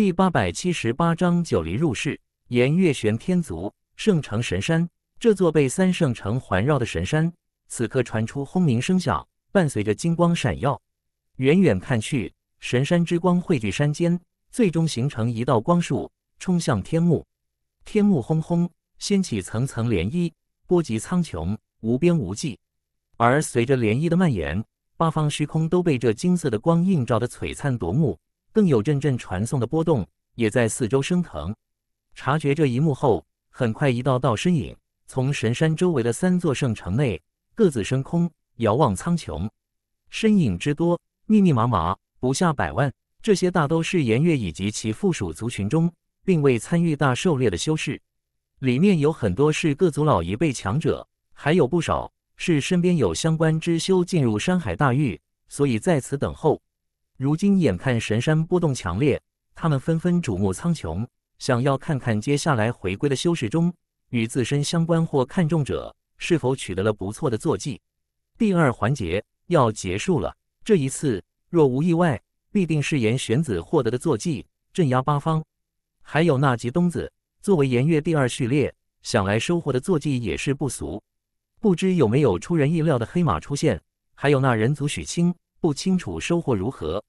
第八百七十八章九黎入世。沿月悬天族圣城神山，这座被三圣城环绕的神山，此刻传出轰鸣声响，伴随着金光闪耀。远远看去，神山之光汇聚山间，最终形成一道光束，冲向天幕。天幕轰轰，掀起层层涟漪，波及苍穹，无边无际。而随着涟漪的蔓延，八方虚空都被这金色的光映照得璀璨夺目。更有阵阵传送的波动也在四周升腾。察觉这一幕后，很快一道道身影从神山周围的三座圣城内各自升空，遥望苍穹。身影之多，密密麻麻，不下百万。这些大都是颜月以及其附属族群中并未参与大狩猎的修士，里面有很多是各族老一辈强者，还有不少是身边有相关之修进入山海大域，所以在此等候。如今眼看神山波动强烈，他们纷纷瞩目苍穹，想要看看接下来回归的修士中，与自身相关或看重者是否取得了不错的坐骑。第二环节要结束了，这一次若无意外，必定是严玄子获得的坐骑镇压八方。还有那吉东子作为炎月第二序列，想来收获的坐骑也是不俗。不知有没有出人意料的黑马出现？还有那人族许清，不清楚收获如何。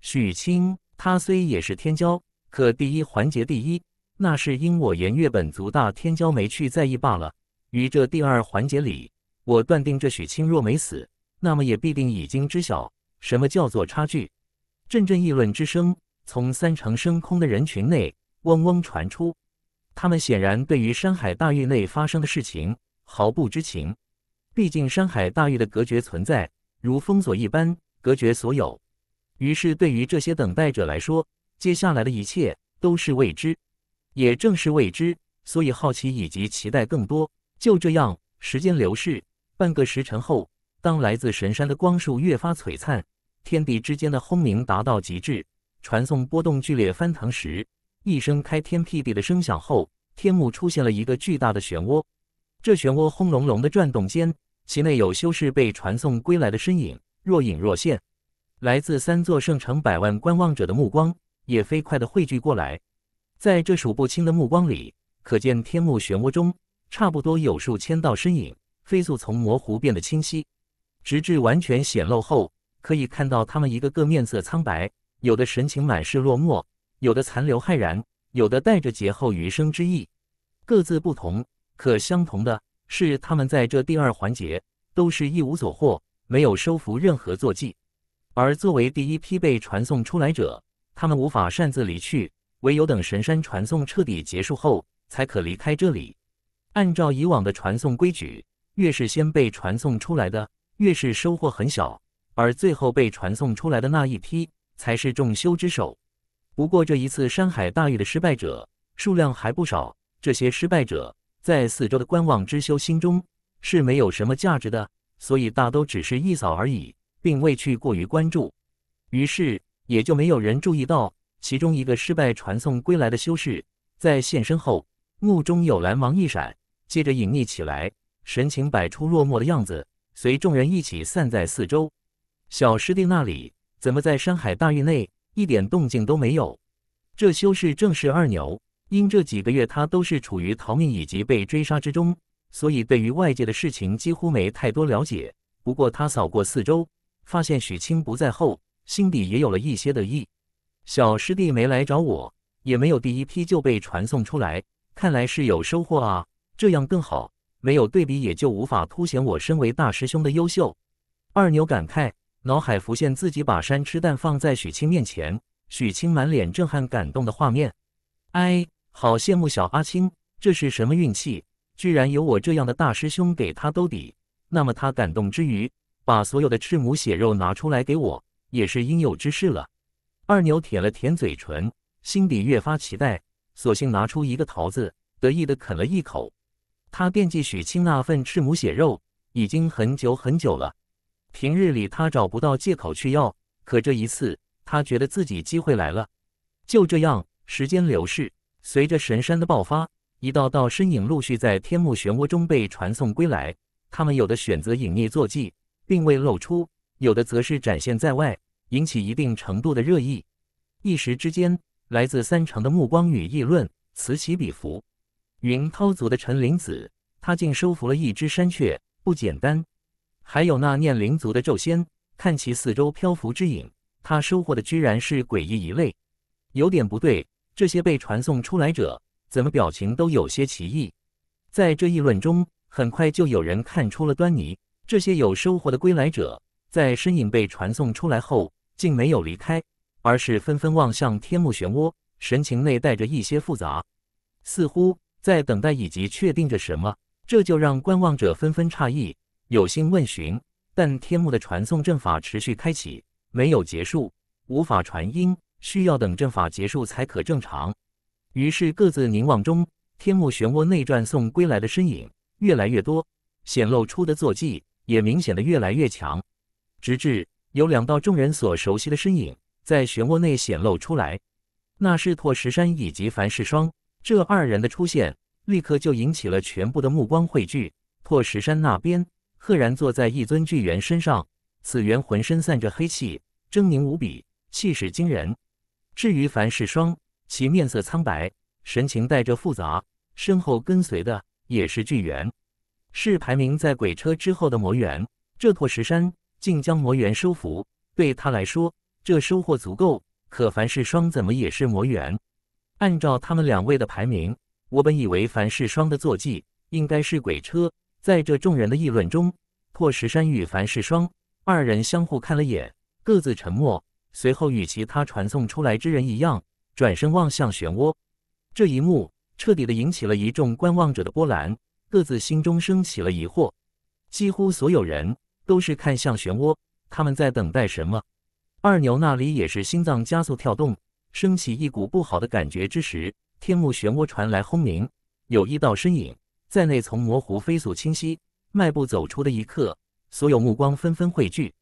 许清，他虽也是天骄，可第一环节第一，那是因我颜月本族大天骄没去在意罢了。于这第二环节里，我断定这许清若没死，那么也必定已经知晓什么叫做差距。阵阵议论之声从三成升空的人群内嗡嗡传出，他们显然对于山海大域内发生的事情毫不知情。毕竟山海大域的隔绝存在，如封锁一般，隔绝所有。于是，对于这些等待者来说，接下来的一切都是未知。也正是未知，所以好奇以及期待更多。就这样，时间流逝，半个时辰后，当来自神山的光束越发璀璨，天地之间的轰鸣达到极致，传送波动剧烈翻腾时，一声开天辟地的声响后，天幕出现了一个巨大的漩涡。这漩涡轰隆隆的转动间，其内有修士被传送归来的身影若隐若现。来自三座圣城百万观望者的目光也飞快地汇聚过来，在这数不清的目光里，可见天幕漩涡中差不多有数千道身影飞速从模糊变得清晰，直至完全显露后，可以看到他们一个个面色苍白，有的神情满是落寞，有的残留骇然，有的带着劫后余生之意，各自不同。可相同的是，他们在这第二环节都是一无所获，没有收服任何坐骑。而作为第一批被传送出来者，他们无法擅自离去，唯有等神山传送彻底结束后，才可离开这里。按照以往的传送规矩，越是先被传送出来的，越是收获很小；而最后被传送出来的那一批，才是众修之首。不过这一次山海大狱的失败者数量还不少，这些失败者在四周的观望之修心中是没有什么价值的，所以大都只是一扫而已。并未去过于关注，于是也就没有人注意到其中一个失败传送归来的修士在现身后，目中有蓝芒一闪，接着隐匿起来，神情摆出落寞的样子，随众人一起散在四周。小师弟那里怎么在山海大域内一点动静都没有？这修士正是二牛，因这几个月他都是处于逃命以及被追杀之中，所以对于外界的事情几乎没太多了解。不过他扫过四周。发现许清不在后，心底也有了一些的意。小师弟没来找我，也没有第一批就被传送出来，看来是有收获啊！这样更好，没有对比也就无法凸显我身为大师兄的优秀。二牛感慨，脑海浮现自己把山吃蛋放在许清面前，许清满脸震撼、感动的画面。哎，好羡慕小阿青，这是什么运气？居然有我这样的大师兄给他兜底。那么他感动之余。把所有的赤母血肉拿出来给我，也是应有之事了。二牛舔了舔嘴唇，心底越发期待，索性拿出一个桃子，得意地啃了一口。他惦记许清那份赤母血肉已经很久很久了。平日里他找不到借口去要，可这一次他觉得自己机会来了。就这样，时间流逝，随着神山的爆发，一道道身影陆续在天幕漩涡中被传送归来。他们有的选择隐匿坐骑。并未露出，有的则是展现在外，引起一定程度的热议。一时之间，来自三城的目光与议论此起彼伏。云涛族的陈灵子，他竟收服了一只山雀，不简单。还有那念灵族的咒仙，看其四周漂浮之影，他收获的居然是诡异一类，有点不对。这些被传送出来者，怎么表情都有些奇异。在这议论中，很快就有人看出了端倪。这些有收获的归来者，在身影被传送出来后，竟没有离开，而是纷纷望向天幕漩涡，神情内带着一些复杂，似乎在等待以及确定着什么。这就让观望者纷纷诧异，有心问询，但天幕的传送阵法持续开启，没有结束，无法传音，需要等阵法结束才可正常。于是各自凝望中，天幕漩涡内传送归来的身影越来越多，显露出的坐骑。也明显的越来越强，直至有两道众人所熟悉的身影在漩涡内显露出来，那是拓石山以及樊世霜。这二人的出现，立刻就引起了全部的目光汇聚。拓石山那边，赫然坐在一尊巨猿身上，此猿浑身散着黑气，狰狞无比，气势惊人。至于樊世霜，其面色苍白，神情带着复杂，身后跟随的也是巨猿。是排名在鬼车之后的魔猿，这拓石山竟将魔猿收服，对他来说，这收获足够。可凡世双怎么也是魔猿？按照他们两位的排名，我本以为凡世双的坐骑应该是鬼车。在这众人的议论中，拓石山与凡世双二人相互看了眼，各自沉默，随后与其他传送出来之人一样，转身望向漩涡。这一幕彻底的引起了一众观望者的波澜。各自心中升起了疑惑，几乎所有人都是看向漩涡，他们在等待什么？二牛那里也是心脏加速跳动，升起一股不好的感觉之时，天幕漩涡传来轰鸣，有一道身影在内从模糊飞速清晰，迈步走出的一刻，所有目光纷纷汇聚。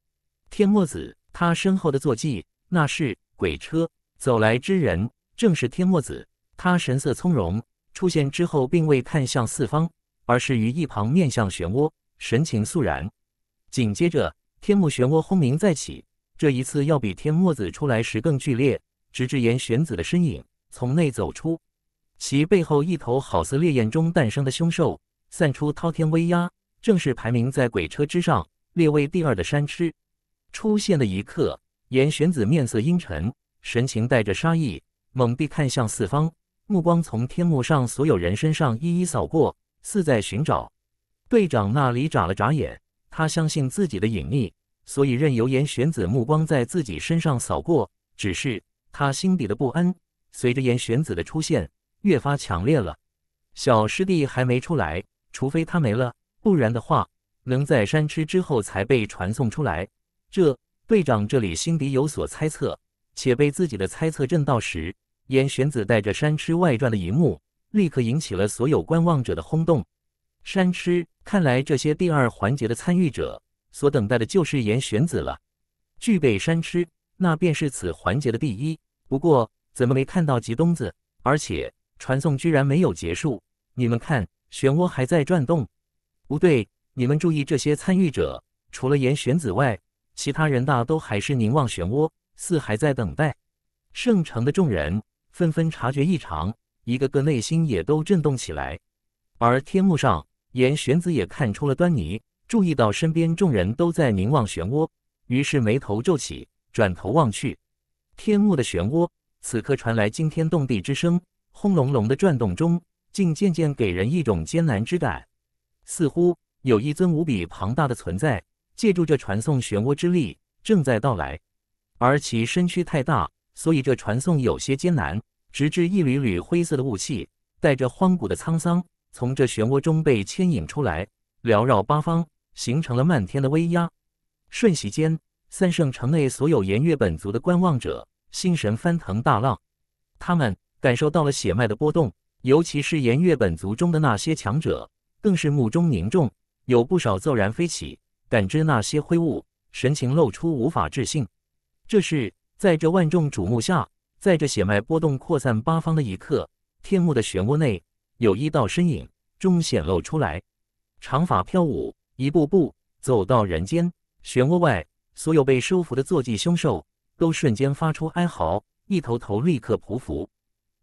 天墨子，他身后的坐骑那是鬼车，走来之人正是天墨子，他神色从容，出现之后并未看向四方。而是于一旁面向漩涡，神情肃然。紧接着，天幕漩涡轰鸣再起，这一次要比天墨子出来时更剧烈。直至岩玄子的身影从内走出，其背后一头好似烈焰中诞生的凶兽，散出滔天威压，正是排名在鬼车之上、列位第二的山痴。出现的一刻，岩玄子面色阴沉，神情带着杀意，猛地看向四方，目光从天幕上所有人身上一一扫过。似在寻找，队长那里眨了眨眼。他相信自己的隐秘，所以任由炎玄子目光在自己身上扫过。只是他心底的不安，随着炎玄子的出现越发强烈了。小师弟还没出来，除非他没了，不然的话能在山吃之后才被传送出来。这队长这里心底有所猜测，且被自己的猜测震到时，炎玄子带着山吃外传的一幕。立刻引起了所有观望者的轰动。山痴，看来这些第二环节的参与者所等待的就是岩玄子了。具备山痴，那便是此环节的第一。不过，怎么没看到吉东子？而且传送居然没有结束。你们看，漩涡还在转动。不对，你们注意，这些参与者除了岩玄子外，其他人大都还是凝望漩涡，似还在等待。圣城的众人纷纷察觉异常。一个个内心也都震动起来，而天幕上，严玄子也看出了端倪，注意到身边众人都在凝望漩涡，于是眉头皱起，转头望去。天幕的漩涡此刻传来惊天动地之声，轰隆隆的转动中，竟渐渐给人一种艰难之感，似乎有一尊无比庞大的存在，借助这传送漩涡之力正在到来，而其身躯太大，所以这传送有些艰难。直至一缕缕灰色的雾气，带着荒古的沧桑，从这漩涡中被牵引出来，缭绕八方，形成了漫天的威压。瞬息间，三圣城内所有炎月本族的观望者心神翻腾大浪，他们感受到了血脉的波动，尤其是炎月本族中的那些强者，更是目中凝重。有不少骤然飞起，感知那些灰雾，神情露出无法置信。这是在这万众瞩目下。在这血脉波动扩散八方的一刻，天幕的漩涡内有一道身影终显露出来，长发飘舞，一步步走到人间漩涡外。所有被收服的坐骑凶兽都瞬间发出哀嚎，一头头立刻匍匐。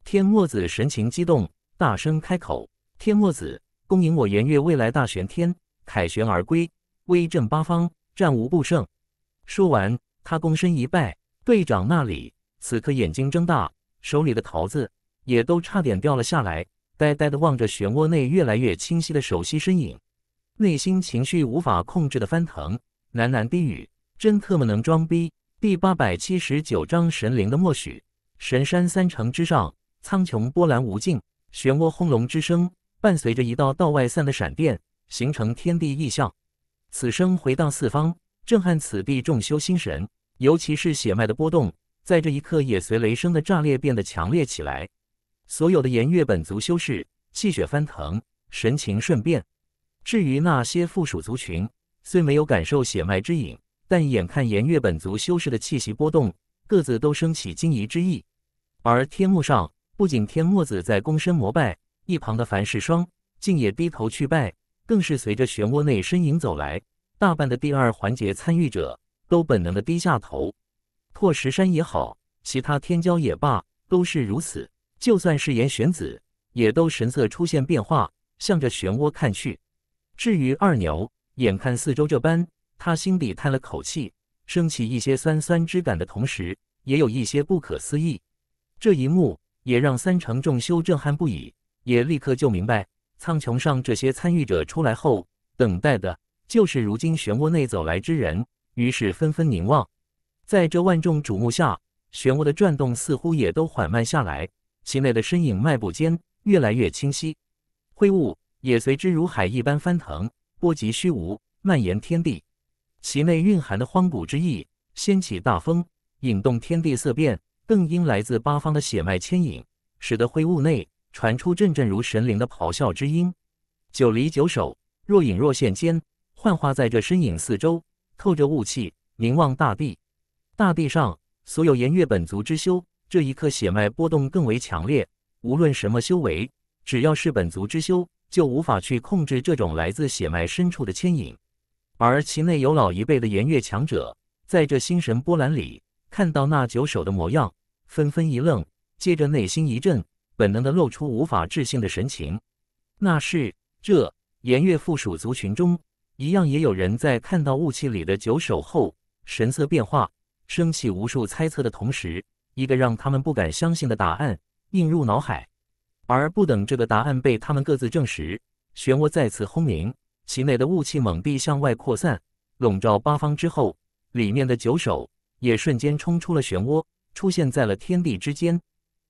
天墨子神情激动，大声开口：“天墨子恭迎我圆月未来大玄天凯旋而归，威震八方，战无不胜。”说完，他躬身一拜，队长那里。此刻眼睛睁大，手里的桃子也都差点掉了下来，呆呆的望着漩涡内越来越清晰的熟悉身影，内心情绪无法控制的翻腾，喃喃低语：“真特么能装逼。”第八百七十九章神灵的默许。神山三城之上，苍穹波澜无尽，漩涡轰隆之声伴随着一道道外散的闪电，形成天地异象，此声回荡四方，震撼此地众修心神，尤其是血脉的波动。在这一刻，也随雷声的炸裂变得强烈起来。所有的炎月本族修士气血翻腾，神情瞬变。至于那些附属族群，虽没有感受血脉之影，但眼看炎月本族修士的气息波动，各自都升起惊疑之意。而天幕上，不仅天墨子在躬身膜拜，一旁的樊世霜竟也低头去拜，更是随着漩涡内身影走来。大半的第二环节参与者都本能的低下头。拓石山也好，其他天骄也罢，都是如此。就算是岩玄子，也都神色出现变化，向着漩涡看去。至于二牛，眼看四周这般，他心底叹了口气，升起一些酸酸之感的同时，也有一些不可思议。这一幕也让三成众修震撼不已，也立刻就明白，苍穹上这些参与者出来后，等待的就是如今漩涡内走来之人，于是纷纷凝望。在这万众瞩目下，漩涡的转动似乎也都缓慢下来，其内的身影迈步间越来越清晰，灰雾也随之如海一般翻腾，波及虚无，蔓延天地。其内蕴含的荒古之意，掀起大风，引动天地色变。更因来自八方的血脉牵引，使得灰雾内传出阵阵如神灵的咆哮之音。九离九首，若隐若现间，幻化在这身影四周，透着雾气凝望大地。大地上所有炎月本族之修，这一刻血脉波动更为强烈。无论什么修为，只要是本族之修，就无法去控制这种来自血脉深处的牵引。而其内有老一辈的炎月强者，在这心神波澜里看到那九首的模样，纷纷一愣，接着内心一震，本能的露出无法置信的神情。那是这炎月附属族群中，一样也有人在看到雾气里的九首后，神色变化。升起无数猜测的同时，一个让他们不敢相信的答案映入脑海。而不等这个答案被他们各自证实，漩涡再次轰鸣，其内的雾气猛地向外扩散，笼罩八方之后，里面的九首也瞬间冲出了漩涡，出现在了天地之间。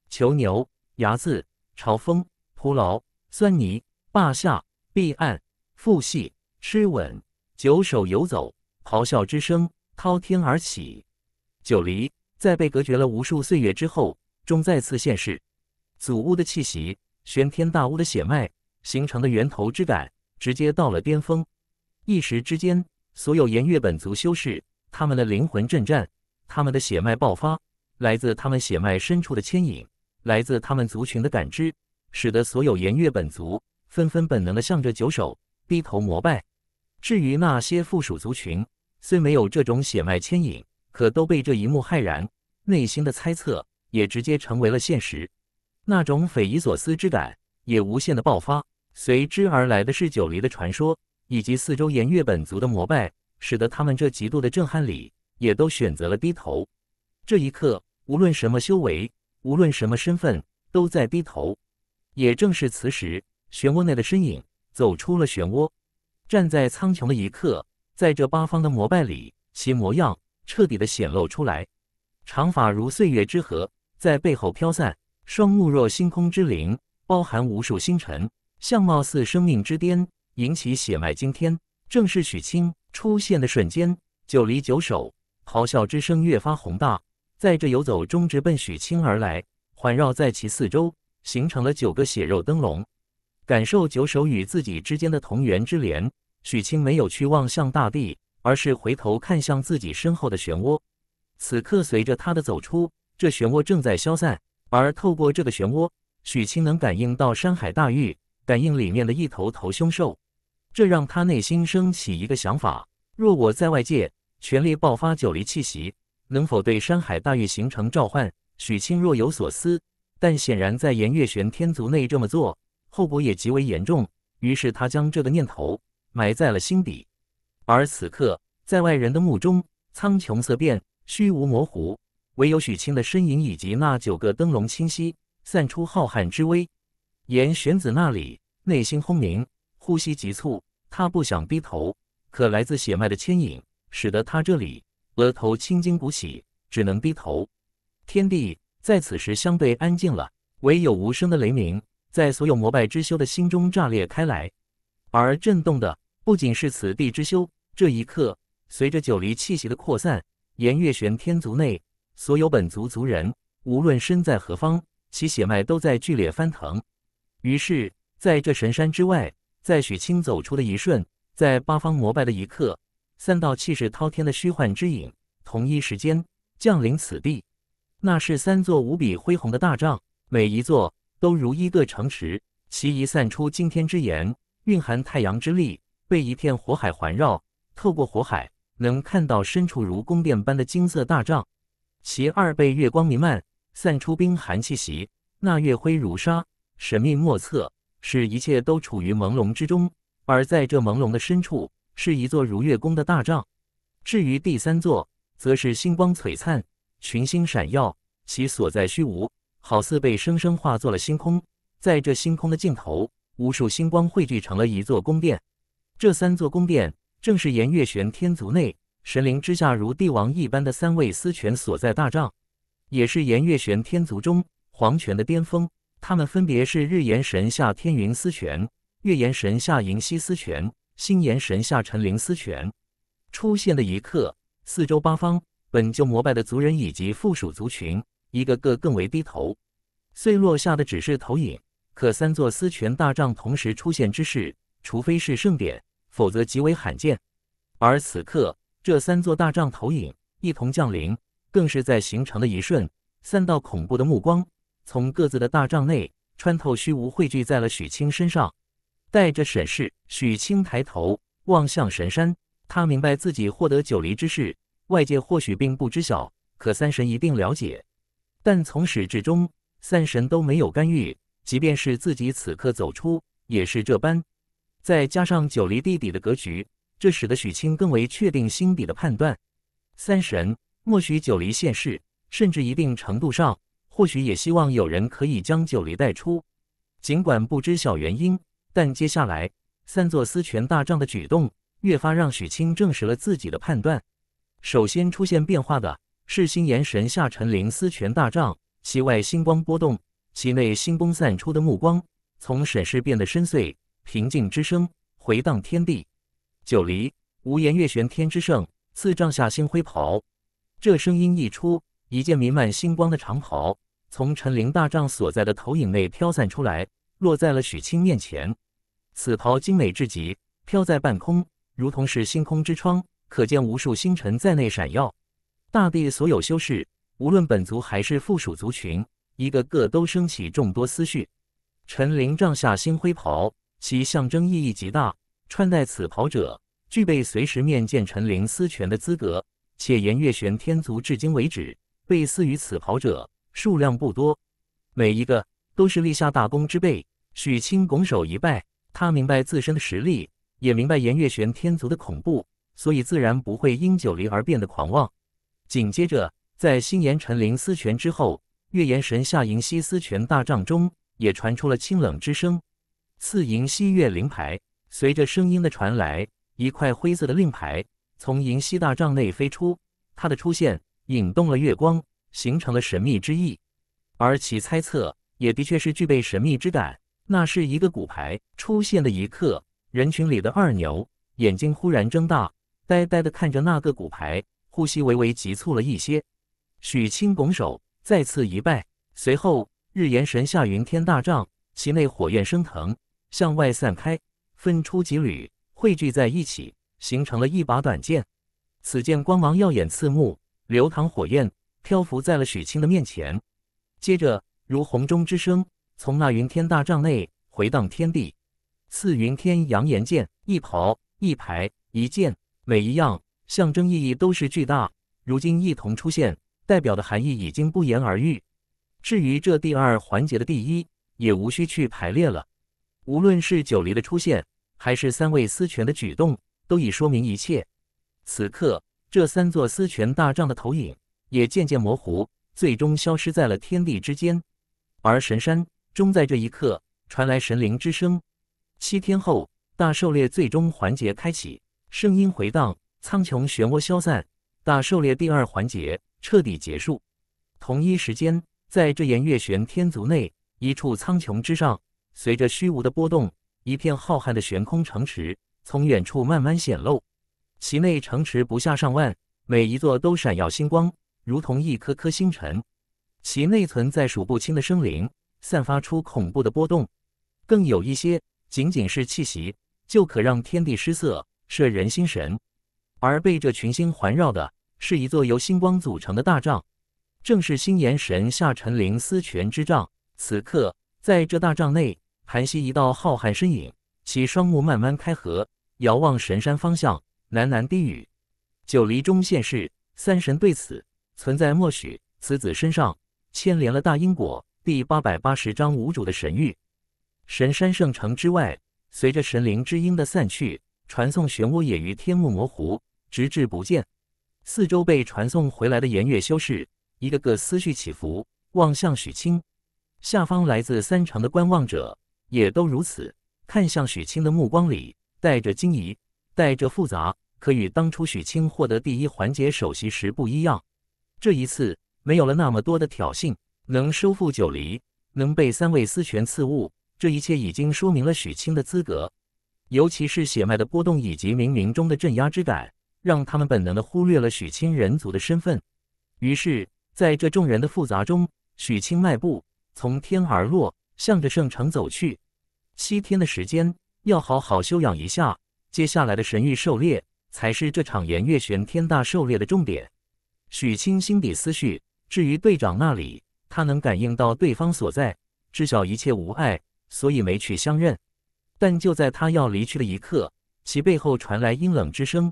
囚牛、睚眦、嘲风、蒲牢、酸泥、霸下、避犴、复屃、吃吻，九首游走，咆哮之声滔天而起。九黎在被隔绝了无数岁月之后，终再次现世。祖屋的气息，玄天大屋的血脉形成的源头之感，直接到了巅峰。一时之间，所有炎月本族修士，他们的灵魂震颤，他们的血脉爆发，来自他们血脉深处的牵引，来自他们族群的感知，使得所有炎月本族纷纷本能的向着九首低头膜拜。至于那些附属族群，虽没有这种血脉牵引。可都被这一幕骇然，内心的猜测也直接成为了现实，那种匪夷所思之感也无限的爆发。随之而来的是九黎的传说，以及四周炎月本族的膜拜，使得他们这极度的震撼里，也都选择了低头。这一刻，无论什么修为，无论什么身份，都在低头。也正是此时，漩涡内的身影走出了漩涡，站在苍穹的一刻，在这八方的膜拜里，其模样。彻底的显露出来，长发如岁月之河，在背后飘散；双目若星空之灵，包含无数星辰；相貌似生命之巅，引起血脉惊天。正是许清出现的瞬间，九离九首咆哮之声越发宏大，在这游走中直奔许清而来，环绕在其四周，形成了九个血肉灯笼。感受九首与自己之间的同源之连，许清没有去望向大地。而是回头看向自己身后的漩涡，此刻随着他的走出，这漩涡正在消散。而透过这个漩涡，许清能感应到山海大域，感应里面的一头头凶兽。这让他内心升起一个想法：若我在外界全力爆发九黎气息，能否对山海大域形成召唤？许清若有所思，但显然在炎月玄天族内这么做，后果也极为严重。于是他将这个念头埋在了心底。而此刻，在外人的目中，苍穹色变，虚无模糊，唯有许清的身影以及那九个灯笼清晰，散出浩瀚之威。炎玄子那里内心轰鸣，呼吸急促，他不想低头，可来自血脉的牵引，使得他这里额头青筋鼓起，只能低头。天地在此时相对安静了，唯有无声的雷鸣在所有膜拜之修的心中炸裂开来。而震动的不仅是此地之修。这一刻，随着九黎气息的扩散，炎月玄天族内所有本族族人，无论身在何方，其血脉都在剧烈翻腾。于是，在这神山之外，在许清走出的一瞬，在八方膜拜的一刻，三道气势滔天的虚幻之影，同一时间降临此地。那是三座无比恢宏的大帐，每一座都如一个城池，其一散出惊天之炎，蕴含太阳之力，被一片火海环绕。透过火海，能看到深处如宫殿般的金色大帐，其二被月光弥漫，散出冰寒气息。那月辉如纱，神秘莫测，使一切都处于朦胧之中。而在这朦胧的深处，是一座如月宫的大帐。至于第三座，则是星光璀璨，群星闪耀，其所在虚无，好似被生生化作了星空。在这星空的尽头，无数星光汇聚成了一座宫殿。这三座宫殿。正是炎月玄天族内神灵之下如帝王一般的三位司权所在大帐，也是炎月玄天族中皇权的巅峰。他们分别是日炎神下天云司权、月炎神下银西司权、星炎神下辰灵司权。出现的一刻，四周八方本就膜拜的族人以及附属族群，一个个更为低头。碎落下的只是投影，可三座司权大帐同时出现之事，除非是盛典。否则极为罕见。而此刻，这三座大帐投影一同降临，更是在形成的一瞬，三道恐怖的目光从各自的大帐内穿透虚无，汇聚在了许清身上。带着审视，许清抬头望向神山，他明白自己获得九黎之事，外界或许并不知晓，可三神一定了解。但从始至终，三神都没有干预，即便是自己此刻走出，也是这般。再加上九黎地底的格局，这使得许清更为确定心底的判断。三神默许九黎现世，甚至一定程度上，或许也希望有人可以将九黎带出。尽管不知晓原因，但接下来三座司权大帐的举动，越发让许清证实了自己的判断。首先出现变化的是星炎神下沉林司权大帐，其外星光波动，其内星崩散出的目光，从审视变得深邃。平静之声回荡天地，九黎无言月玄天之圣赐帐下星辉袍。这声音一出，一件弥漫星光的长袍从陈灵大帐所在的投影内飘散出来，落在了许清面前。此袍精美至极，飘在半空，如同是星空之窗，可见无数星辰在内闪耀。大地所有修士，无论本族还是附属族群，一个个都升起众多思绪。陈灵帐下星辉袍。其象征意义极大，穿戴此袍者具备随时面见陈灵思权的资格。且颜月玄天族至今为止被赐予此袍者数量不多，每一个都是立下大功之辈。许清拱手一拜，他明白自身的实力，也明白颜月玄天族的恐怖，所以自然不会因九黎而变得狂妄。紧接着，在新颜陈灵思权之后，月颜神下迎西思权大帐中也传出了清冷之声。赐银西月灵牌。随着声音的传来，一块灰色的令牌从银西大帐内飞出。它的出现引动了月光，形成了神秘之意。而其猜测也的确是具备神秘之感。那是一个骨牌。出现的一刻，人群里的二牛眼睛忽然睁大，呆呆地看着那个骨牌，呼吸微微急促了一些。许清拱手再次一拜，随后日炎神下云天大帐，其内火焰升腾。向外散开，分出几缕汇聚在一起，形成了一把短剑。此剑光芒耀眼刺目，流淌火焰，漂浮在了许清的面前。接着，如洪钟之声从那云天大帐内回荡天地。四云天扬言剑、一袍、一排、一剑，每一样象征意义都是巨大。如今一同出现，代表的含义已经不言而喻。至于这第二环节的第一，也无需去排列了。无论是九黎的出现，还是三位司权的举动，都已说明一切。此刻，这三座司权大帐的投影也渐渐模糊，最终消失在了天地之间。而神山终在这一刻传来神灵之声。七天后，大狩猎最终环节开启，声音回荡，苍穹漩涡消散，大狩猎第二环节彻底结束。同一时间，在这炎月玄天族内一处苍穹之上。随着虚无的波动，一片浩瀚的悬空城池从远处慢慢显露，其内城池不下上万，每一座都闪耀星光，如同一颗颗星辰。其内存在数不清的生灵，散发出恐怖的波动，更有一些仅仅是气息就可让天地失色，摄人心神。而被这群星环绕的，是一座由星光组成的大帐，正是星岩神夏沉灵司权之帐。此刻，在这大帐内。韩熙一道浩瀚身影，其双目慢慢开合，遥望神山方向，喃喃低语：“九黎中现世，三神对此存在默许，此子身上牵连了大因果。”第八百八十章无主的神域。神山圣城之外，随着神灵之音的散去，传送漩涡也于天幕模糊，直至不见。四周被传送回来的颜月修士，一个个思绪起伏，望向许清。下方来自三城的观望者也都如此，看向许清的目光里带着惊疑，带着复杂。可与当初许清获得第一环节首席时不一样，这一次没有了那么多的挑衅。能收复九黎，能被三位司权赐物，这一切已经说明了许清的资格。尤其是血脉的波动以及冥冥中的镇压之感，让他们本能的忽略了许清人族的身份。于是，在这众人的复杂中，许清迈步从天而落，向着圣城走去。七天的时间要好好休养一下，接下来的神域狩猎才是这场炎月玄天大狩猎的重点。许清心底思绪，至于队长那里，他能感应到对方所在，知晓一切无碍，所以没去相认。但就在他要离去的一刻，其背后传来阴冷之声：“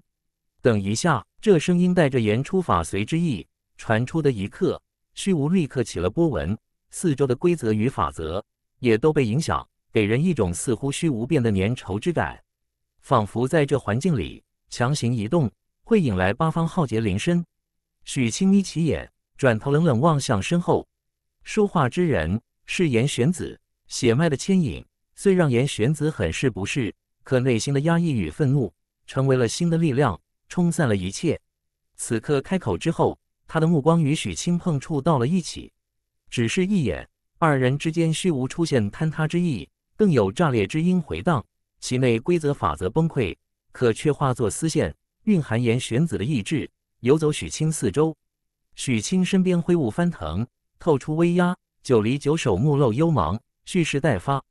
等一下！”这声音带着言出法随之意，传出的一刻，虚无立刻起了波纹，四周的规则与法则也都被影响。给人一种似乎虚无变的粘稠之感，仿佛在这环境里强行移动会引来八方浩劫临身。许清眯起眼，转头冷冷望向身后，说话之人是严玄子。血脉的牵引虽让严玄子很是不适，可内心的压抑与愤怒成为了新的力量，冲散了一切。此刻开口之后，他的目光与许清碰触到了一起，只是一眼，二人之间虚无出现坍塌之意。更有炸裂之音回荡，其内规则法则崩溃，可却化作丝线，蕴含严玄子的意志，游走许清四周。许清身边灰雾翻腾，透出威压。九黎九首目露幽芒，蓄势待发。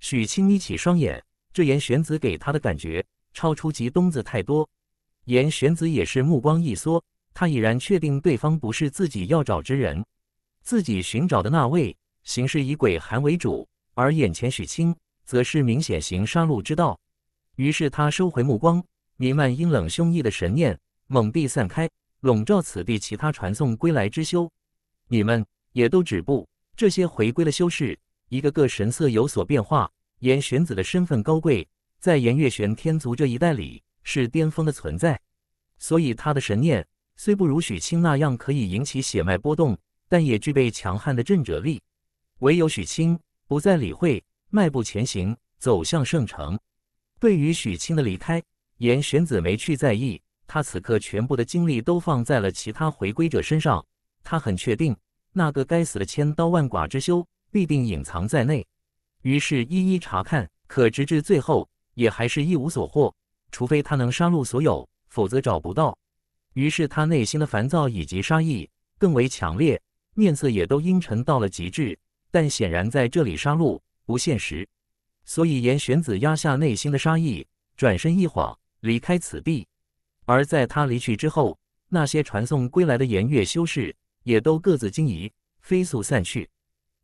许清眯起双眼，这严玄子给他的感觉，超出极东子太多。严玄子也是目光一缩，他已然确定对方不是自己要找之人，自己寻找的那位，行事以鬼寒为主。而眼前许清则是明显行杀戮之道，于是他收回目光，弥漫阴冷凶意的神念猛地散开，笼罩此地其他传送归来之修，你们也都止步。这些回归的修士一个个神色有所变化。颜玄子的身份高贵，在颜月玄天族这一代里是巅峰的存在，所以他的神念虽不如许清那样可以引起血脉波动，但也具备强悍的震慑力。唯有许清。不再理会，迈步前行，走向圣城。对于许清的离开，严玄子没去在意。他此刻全部的精力都放在了其他回归者身上。他很确定，那个该死的千刀万剐之修必定隐藏在内，于是一一查看。可直至最后，也还是一无所获。除非他能杀戮所有，否则找不到。于是他内心的烦躁以及杀意更为强烈，面色也都阴沉到了极致。但显然，在这里杀戮不现实，所以严玄子压下内心的杀意，转身一晃离开此地。而在他离去之后，那些传送归来的颜月修士也都各自惊疑，飞速散去，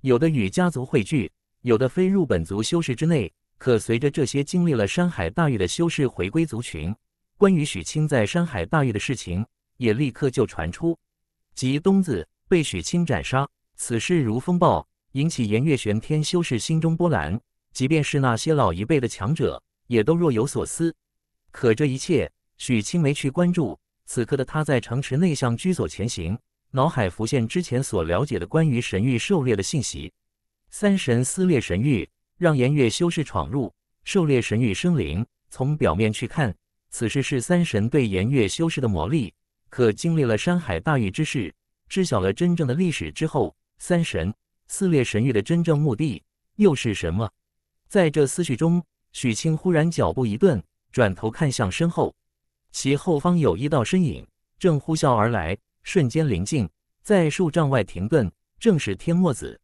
有的与家族汇聚，有的飞入本族修士之内。可随着这些经历了山海大狱的修士回归族群，关于许清在山海大狱的事情也立刻就传出，即东子被许清斩杀，此事如风暴。引起颜月玄天修士心中波澜，即便是那些老一辈的强者，也都若有所思。可这一切，许清没去关注。此刻的他在城池内向居所前行，脑海浮现之前所了解的关于神域狩猎的信息。三神撕裂神域，让颜月修士闯入狩猎神域生灵。从表面去看，此事是三神对颜月修士的磨砺。可经历了山海大狱之事，知晓了真正的历史之后，三神。撕裂神域的真正目的又是什么？在这思绪中，许清忽然脚步一顿，转头看向身后，其后方有一道身影正呼啸而来，瞬间临近，在数丈外停顿。正是天墨子。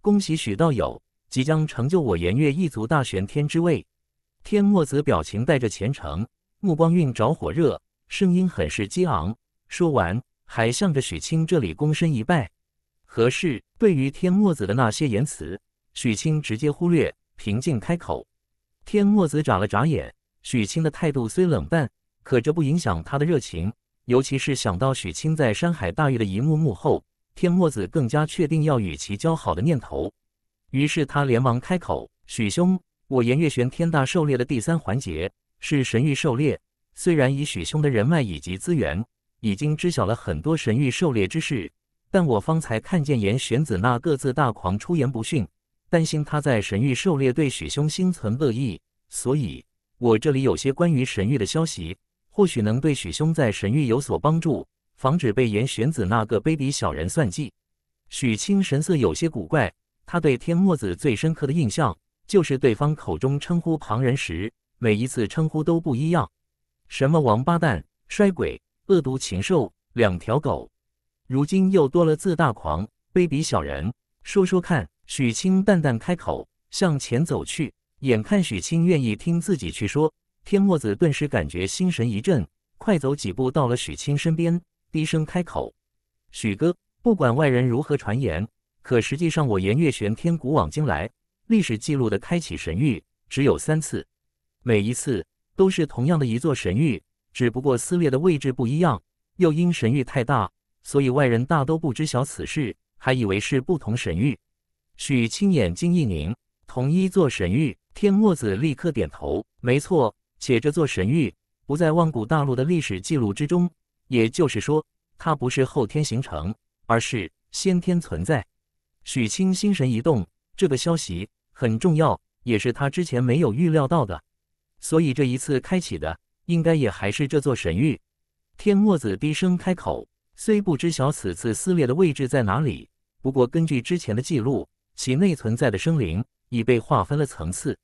恭喜许道友，即将成就我炎月一族大玄天之位。天墨子表情带着虔诚，目光蕴着火热，声音很是激昂。说完，还向着许清这里躬身一拜。可是，对于天墨子的那些言辞，许清直接忽略，平静开口。天墨子眨了眨眼，许清的态度虽冷淡，可这不影响他的热情。尤其是想到许清在山海大域的一幕幕后，天墨子更加确定要与其交好的念头。于是他连忙开口：“许兄，我颜月玄天大狩猎的第三环节是神域狩猎。虽然以许兄的人脉以及资源，已经知晓了很多神域狩猎之事。”但我方才看见严玄子那各自大狂出言不逊，担心他在神域狩猎对许兄心存恶意，所以我这里有些关于神域的消息，或许能对许兄在神域有所帮助，防止被严玄子那个卑鄙小人算计。许清神色有些古怪，他对天墨子最深刻的印象就是对方口中称呼旁人时，每一次称呼都不一样，什么王八蛋、衰鬼、恶毒禽兽、两条狗。如今又多了自大狂、卑鄙小人，说说看。”许清淡淡开口，向前走去。眼看许清愿意听自己去说，天墨子顿时感觉心神一震，快走几步到了许清身边，低声开口：“许哥，不管外人如何传言，可实际上我颜月玄天古往今来历史记录的开启神域只有三次，每一次都是同样的一座神域，只不过撕裂的位置不一样，又因神域太大。”所以外人大都不知晓此事，还以为是不同神域。许清眼睛一凝，同一座神域。天墨子立刻点头，没错，且这座神域不在万古大陆的历史记录之中，也就是说，它不是后天形成，而是先天存在。许清心神一动，这个消息很重要，也是他之前没有预料到的。所以这一次开启的，应该也还是这座神域。天墨子低声开口。虽不知晓此次撕裂的位置在哪里，不过根据之前的记录，其内存在的生灵已被划分了层次。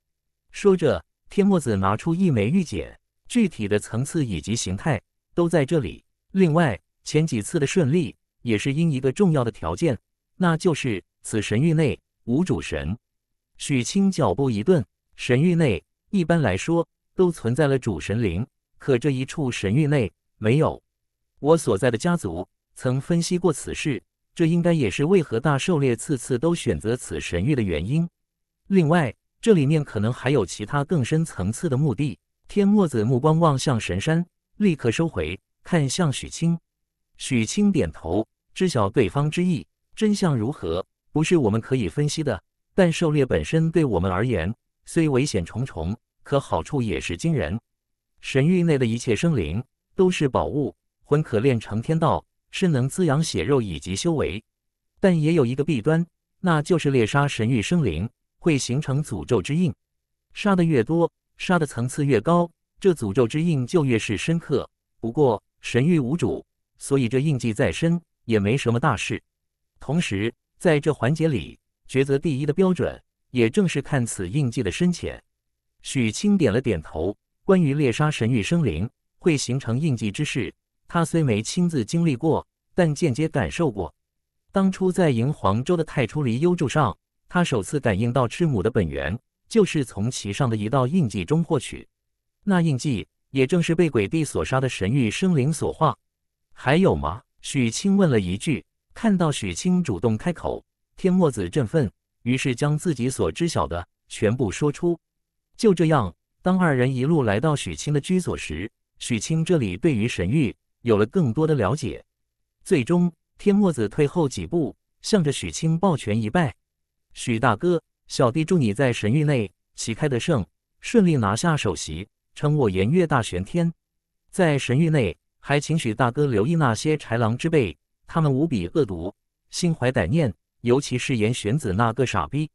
说着，天墨子拿出一枚玉简，具体的层次以及形态都在这里。另外，前几次的顺利也是因一个重要的条件，那就是此神域内无主神。许清脚步一顿，神域内一般来说都存在了主神灵，可这一处神域内没有。我所在的家族曾分析过此事，这应该也是为何大狩猎次次都选择此神域的原因。另外，这里面可能还有其他更深层次的目的。天墨子目光望向神山，立刻收回，看向许清。许清点头，知晓对方之意。真相如何，不是我们可以分析的。但狩猎本身对我们而言，虽危险重重，可好处也是惊人。神域内的一切生灵都是宝物。魂可炼成天道，是能滋养血肉以及修为，但也有一个弊端，那就是猎杀神域生灵会形成诅咒之印，杀的越多，杀的层次越高，这诅咒之印就越是深刻。不过神域无主，所以这印记再深也没什么大事。同时，在这环节里，抉择第一的标准也正是看此印记的深浅。许清点了点头。关于猎杀神域生灵会形成印记之事。他虽没亲自经历过，但间接感受过。当初在迎黄州的太初离幽柱上，他首次感应到赤母的本源，就是从其上的一道印记中获取。那印记也正是被鬼帝所杀的神域生灵所化。还有吗？许清问了一句。看到许清主动开口，天墨子振奋，于是将自己所知晓的全部说出。就这样，当二人一路来到许清的居所时，许清这里对于神域。有了更多的了解，最终天墨子退后几步，向着许清抱拳一拜：“许大哥，小弟祝你在神域内旗开得胜，顺利拿下首席，称我炎月大玄天。在神域内，还请许大哥留意那些豺狼之辈，他们无比恶毒，心怀歹念，尤其是炎玄子那个傻逼。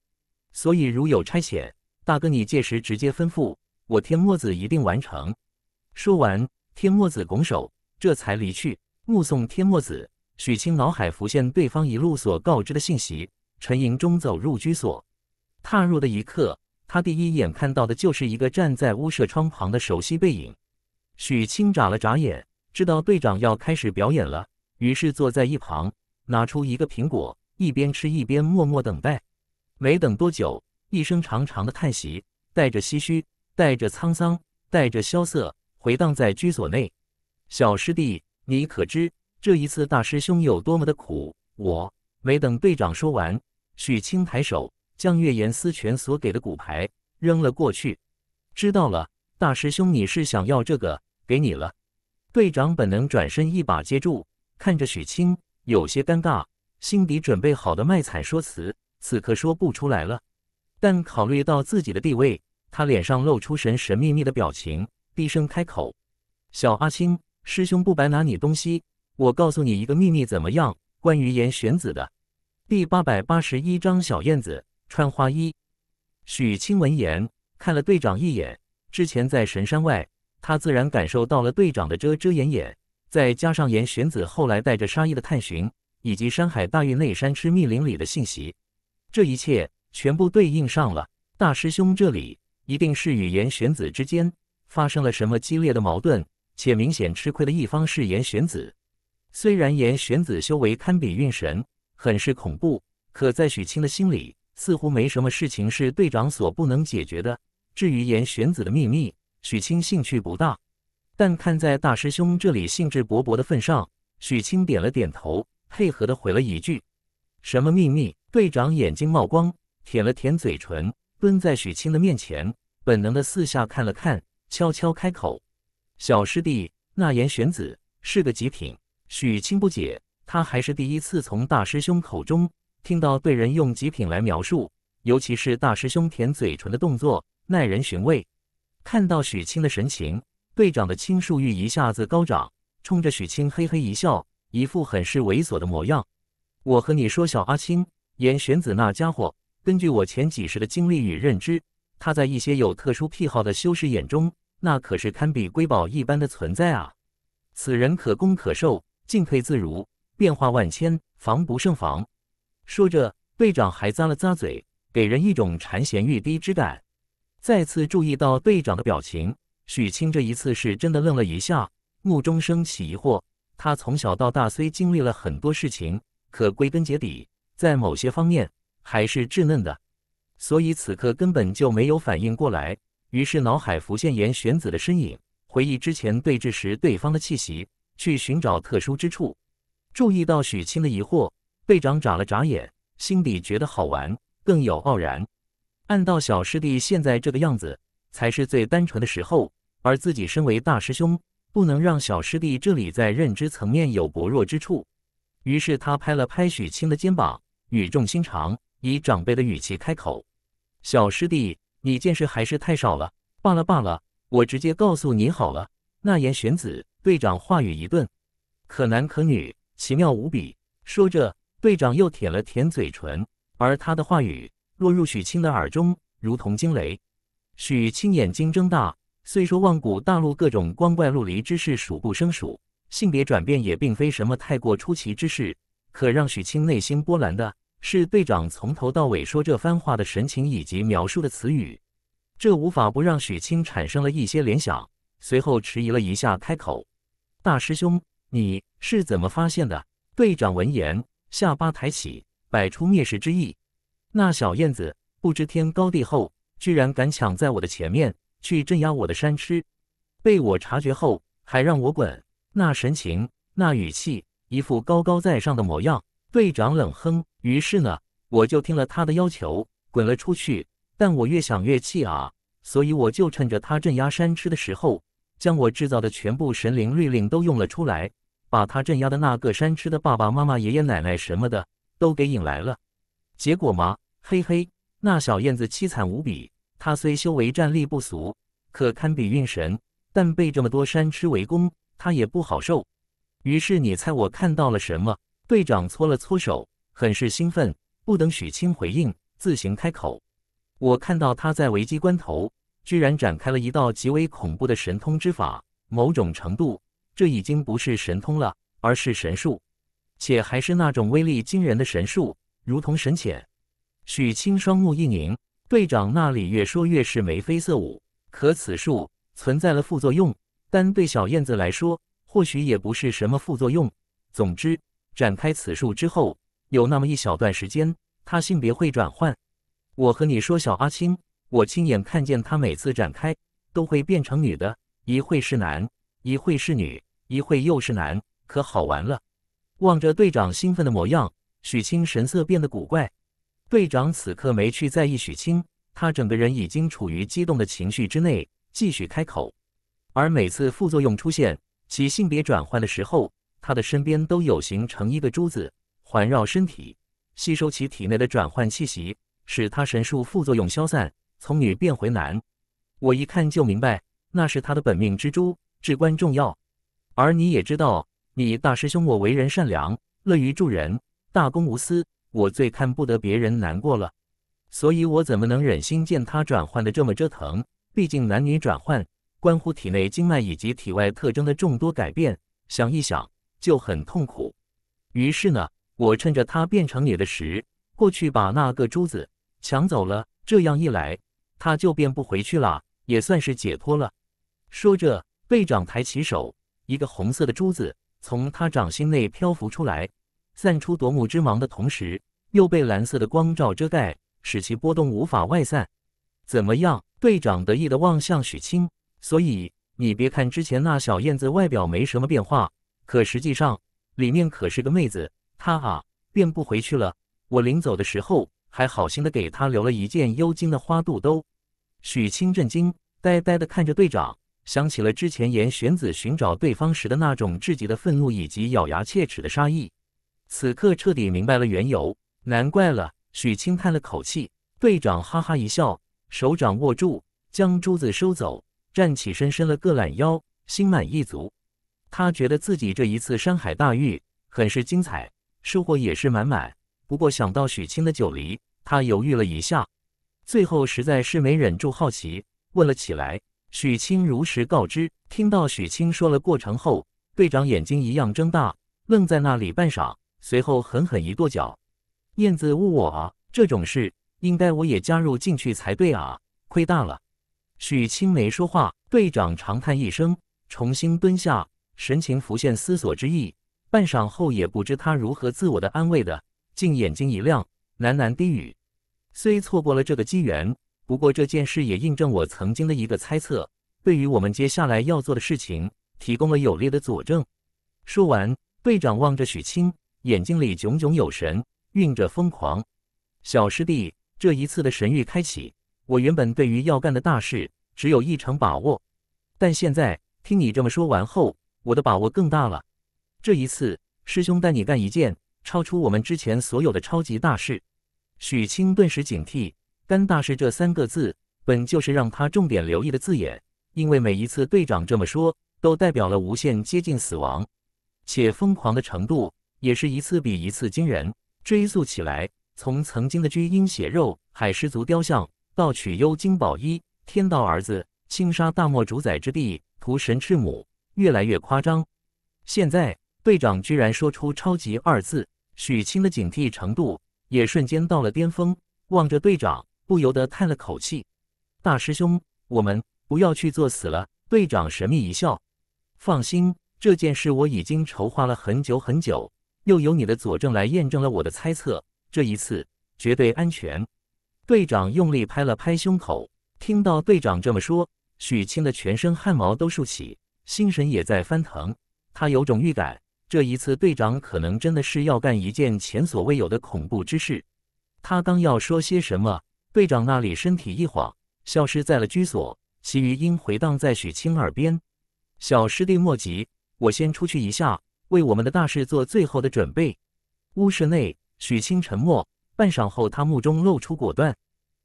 所以，如有差遣，大哥你届时直接吩咐，我天墨子一定完成。”说完，天墨子拱手。这才离去，目送天墨子。许清脑海浮现对方一路所告知的信息，沉吟中走入居所。踏入的一刻，他第一眼看到的就是一个站在屋舍窗旁的熟悉背影。许清眨了眨眼，知道队长要开始表演了，于是坐在一旁，拿出一个苹果，一边吃一边默默等待。没等多久，一声长长的叹息，带着唏嘘，带着沧桑，带着萧瑟，回荡在居所内。小师弟，你可知这一次大师兄有多么的苦？我没等队长说完，许清抬手将月言思泉所给的骨牌扔了过去。知道了，大师兄，你是想要这个，给你了。队长本能转身一把接住，看着许清，有些尴尬，心底准备好的卖惨说辞此刻说不出来了。但考虑到自己的地位，他脸上露出神神秘秘的表情，低声开口：“小阿青，师兄不白拿你东西，我告诉你一个秘密，怎么样？关于严玄子的，第八百八十一章小燕子穿花衣。许清闻言看了队长一眼，之前在神山外，他自然感受到了队长的遮遮掩掩。再加上严玄子后来带着沙溢的探寻，以及山海大域内山吃密林里的信息，这一切全部对应上了。大师兄这里一定是与严玄子之间发生了什么激烈的矛盾。且明显吃亏的一方是严玄子。虽然严玄子修为堪比运神，很是恐怖，可在许清的心里，似乎没什么事情是队长所不能解决的。至于严玄子的秘密，许清兴趣不大。但看在大师兄这里兴致勃勃的份上，许清点了点头，配合的回了一句：“什么秘密？”队长眼睛冒光，舔了舔嘴唇，蹲在许清的面前，本能的四下看了看，悄悄开口。小师弟，那言玄子是个极品。许清不解，他还是第一次从大师兄口中听到对人用“极品”来描述，尤其是大师兄舔嘴唇的动作，耐人寻味。看到许清的神情，队长的倾诉欲一下子高涨，冲着许清嘿嘿一笑，一副很是猥琐的模样。我和你说，小阿青，言玄子那家伙，根据我前几世的经历与认知，他在一些有特殊癖好的修士眼中。那可是堪比瑰宝一般的存在啊！此人可攻可受，进退自如，变化万千，防不胜防。说着，队长还咂了咂嘴，给人一种馋涎欲滴之感。再次注意到队长的表情，许清这一次是真的愣了一下，目中升起疑惑。他从小到大虽经历了很多事情，可归根结底，在某些方面还是稚嫩的，所以此刻根本就没有反应过来。于是脑海浮现严玄子的身影，回忆之前对峙时对方的气息，去寻找特殊之处。注意到许清的疑惑，队长眨了眨眼，心里觉得好玩，更有傲然。按道小师弟现在这个样子，才是最单纯的时候，而自己身为大师兄，不能让小师弟这里在认知层面有薄弱之处。于是他拍了拍许清的肩膀，语重心长，以长辈的语气开口：“小师弟。”你见识还是太少了，罢了罢了，我直接告诉你好了。那言玄子队长话语一顿，可男可女，奇妙无比。说着，队长又舔了舔嘴唇，而他的话语落入许清的耳中，如同惊雷。许清眼睛睁大，虽说万古大陆各种光怪陆离之事数不胜数，性别转变也并非什么太过出奇之事，可让许清内心波澜的。是队长从头到尾说这番话的神情以及描述的词语，这无法不让许清产生了一些联想。随后迟疑了一下，开口：“大师兄，你是怎么发现的？”队长闻言，下巴抬起，摆出蔑视之意：“那小燕子不知天高地厚，居然敢抢在我的前面去镇压我的山吃，被我察觉后还让我滚，那神情，那语气，一副高高在上的模样。”队长冷哼。于是呢，我就听了他的要求，滚了出去。但我越想越气啊，所以我就趁着他镇压山吃的时候，将我制造的全部神灵瑞令都用了出来，把他镇压的那个山吃的爸爸妈妈、爷爷奶奶什么的都给引来了。结果嘛，嘿嘿，那小燕子凄惨无比。他虽修为战力不俗，可堪比运神，但被这么多山吃围攻，他也不好受。于是你猜我看到了什么？队长搓了搓手。很是兴奋，不等许清回应，自行开口：“我看到他在危机关头，居然展开了一道极为恐怖的神通之法。某种程度，这已经不是神通了，而是神术，且还是那种威力惊人的神术，如同神浅。许清双目一凝，队长那里越说越是眉飞色舞。可此术存在了副作用，但对小燕子来说，或许也不是什么副作用。总之，展开此术之后。有那么一小段时间，他性别会转换。我和你说，小阿青，我亲眼看见他每次展开都会变成女的，一会是男，一会是女，一会又是男，可好玩了。望着队长兴奋的模样，许清神色变得古怪。队长此刻没去在意许清，他整个人已经处于激动的情绪之内，继续开口。而每次副作用出现，其性别转换的时候，他的身边都有形成一个珠子。环绕身体，吸收其体内的转换气息，使他神术副作用消散，从女变回男。我一看就明白，那是他的本命之珠，至关重要。而你也知道，你大师兄我为人善良，乐于助人，大公无私。我最看不得别人难过了，所以我怎么能忍心见他转换的这么折腾？毕竟男女转换，关乎体内经脉以及体外特征的众多改变，想一想就很痛苦。于是呢。我趁着他变成你的时，过去把那个珠子抢走了。这样一来，他就变不回去了，也算是解脱了。说着，队长抬起手，一个红色的珠子从他掌心内漂浮出来，散出夺目之芒的同时，又被蓝色的光照遮盖，使其波动无法外散。怎么样？队长得意地望向许清。所以你别看之前那小燕子外表没什么变化，可实际上里面可是个妹子。他啊，便不回去了。我临走的时候，还好心的给他留了一件幽金的花肚兜。许清震惊，呆呆的看着队长，想起了之前严玄子寻找对方时的那种至极的愤怒以及咬牙切齿的杀意。此刻彻底明白了缘由，难怪了。许清叹了口气。队长哈哈一笑，手掌握住，将珠子收走，站起身，伸了个懒腰，心满意足。他觉得自己这一次山海大狱很是精彩。收获也是满满，不过想到许清的酒礼，他犹豫了一下，最后实在是没忍住好奇，问了起来。许清如实告知，听到许清说了过程后，队长眼睛一样睁大，愣在那里半晌，随后狠狠一跺脚：“燕子误我啊！这种事应该我也加入进去才对啊，亏大了。”许清没说话，队长长叹一声，重新蹲下，神情浮现思索之意。半晌后，也不知他如何自我的安慰的，竟眼睛一亮，喃喃低语：“虽错过了这个机缘，不过这件事也印证我曾经的一个猜测，对于我们接下来要做的事情提供了有力的佐证。”说完，队长望着许清，眼睛里炯炯有神，蕴着疯狂。小师弟，这一次的神域开启，我原本对于要干的大事只有一成把握，但现在听你这么说完后，我的把握更大了。这一次，师兄带你干一件超出我们之前所有的超级大事。许清顿时警惕，“干大事”这三个字本就是让他重点留意的字眼，因为每一次队长这么说，都代表了无限接近死亡，且疯狂的程度也是一次比一次惊人。追溯起来，从曾经的巨婴血肉、海狮族雕像，到取幽金宝衣、天道儿子、青沙大漠主宰之地、屠神赤母，越来越夸张。现在。队长居然说出“超级”二字，许清的警惕程度也瞬间到了巅峰。望着队长，不由得叹了口气：“大师兄，我们不要去作死了。”队长神秘一笑：“放心，这件事我已经筹划了很久很久，又有你的佐证来验证了我的猜测，这一次绝对安全。”队长用力拍了拍胸口。听到队长这么说，许清的全身汗毛都竖起，心神也在翻腾。他有种预感。这一次，队长可能真的是要干一件前所未有的恐怖之事。他刚要说些什么，队长那里身体一晃，消失在了居所，其余音回荡在许清耳边。小师弟莫急，我先出去一下，为我们的大事做最后的准备。屋室内，许清沉默，半晌后，他目中露出果断。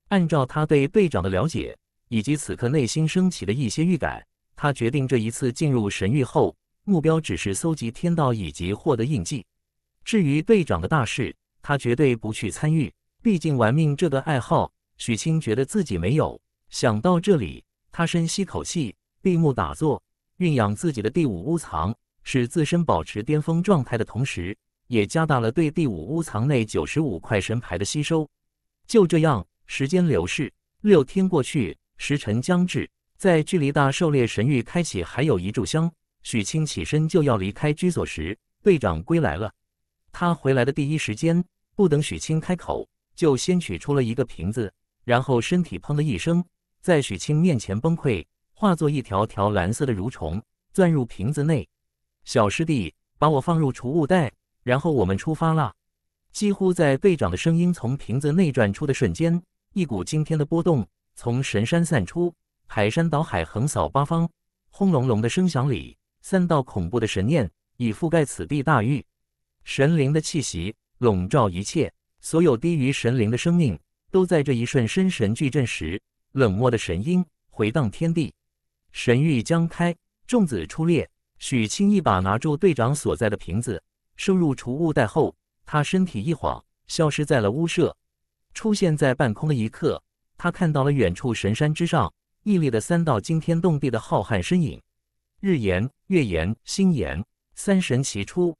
按照他对队长的了解，以及此刻内心升起的一些预感，他决定这一次进入神域后。目标只是搜集天道以及获得印记。至于队长的大事，他绝对不去参与。毕竟玩命这个爱好，许清觉得自己没有。想到这里，他深吸口气，闭目打坐，蕴养自己的第五乌藏，使自身保持巅峰状态的同时，也加大了对第五乌藏内九十五块神牌的吸收。就这样，时间流逝，六天过去，时辰将至，在距离大狩猎神域开启还有一炷香。许清起身就要离开居所时，队长归来了。他回来的第一时间，不等许清开口，就先取出了一个瓶子，然后身体砰的一声，在许清面前崩溃，化作一条条蓝色的蠕虫，钻入瓶子内。小师弟，把我放入储物袋，然后我们出发了。几乎在队长的声音从瓶子内传出的瞬间，一股惊天的波动从神山散出，排山倒海，横扫八方，轰隆隆的声响里。三道恐怖的神念已覆盖此地大域，神灵的气息笼罩一切，所有低于神灵的生命都在这一瞬身神俱震时，冷漠的神音回荡天地，神域将开，众子出列。许清一把拿住队长所在的瓶子，收入储物袋后，他身体一晃，消失在了屋舍，出现在半空的一刻，他看到了远处神山之上屹立的三道惊天动地的浩瀚身影。日炎、月炎、星炎，三神齐出。